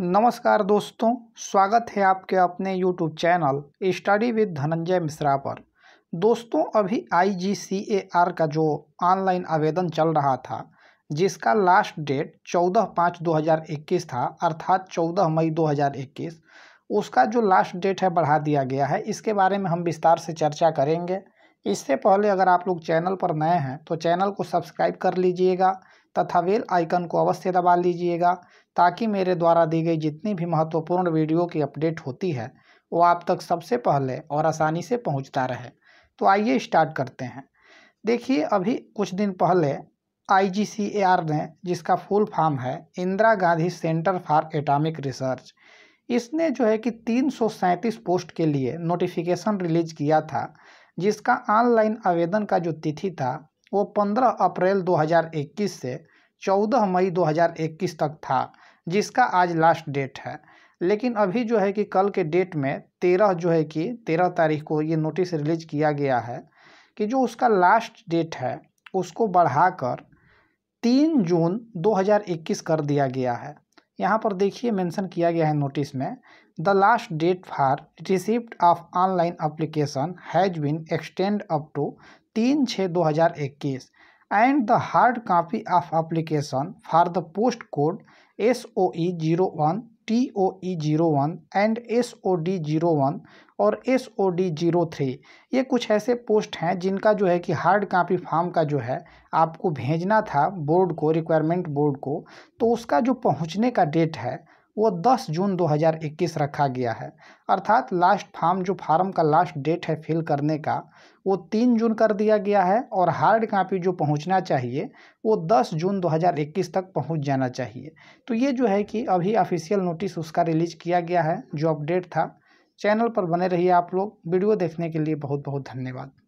नमस्कार दोस्तों स्वागत है आपके अपने YouTube channel study with Dhananjay Mishra पर दोस्तों अभी आई का जो ऑनलाइन आवेदन चल रहा था जिसका लास्ट डेट 14 पाँच 2021 था अर्थात 14 मई 2021 उसका जो लास्ट डेट है बढ़ा दिया गया है इसके बारे में हम विस्तार से चर्चा करेंगे इससे पहले अगर आप लोग चैनल पर नए हैं तो चैनल को सब्सक्राइब कर लीजिएगा तथा बेल आइकन को अवश्य दबा लीजिएगा ताकि मेरे द्वारा दी गई जितनी भी महत्वपूर्ण वीडियो की अपडेट होती है वो आप तक सबसे पहले और आसानी से पहुंचता रहे तो आइए स्टार्ट करते हैं देखिए अभी कुछ दिन पहले आई ने जिसका फुल फॉर्म है Indira Gandhi centre for atomic research इसने जो है कि तीन पोस्ट के लिए नोटिफिकेशन रिलीज किया था जिसका ऑनलाइन आवेदन का जो तिथि था वो 15 अप्रैल 2021 से 14 मई 2021 तक था जिसका आज लास्ट डेट है लेकिन अभी जो है कि कल के डेट में तेरह जो है कि तेरह तारीख को ये नोटिस रिलीज किया गया है कि जो उसका लास्ट डेट है उसको बढ़ाकर तीन जून 2021 कर दिया गया है यहाँ पर देखिए मेंशन किया गया है नोटिस में the last date for receipt of online application has been extend up to तीन छः दो हज़ार इक्कीस and the hard copy of application for the post code S O E zero one T O E zero one and S O D zero one और S O D zero three ये कुछ ऐसे post हैं जिनका जो है कि hard copy form का जो है आपको भेजना था बोर्ड को रिक्वायरमेंट बोर्ड को तो उसका जो पहुँचने का डेट है वो 10 जून 2021 रखा गया है अर्थात लास्ट फार्म जो फार्म का लास्ट डेट है फिल करने का वो 3 जून कर दिया गया है और हार्ड कापी जो पहुंचना चाहिए वो 10 जून 2021 तक पहुंच जाना चाहिए तो ये जो है कि अभी ऑफिशियल नोटिस उसका रिलीज किया गया है जो अपडेट था चैनल पर बने रहिए आप लोग वीडियो देखने के लिए बहुत बहुत धन्यवाद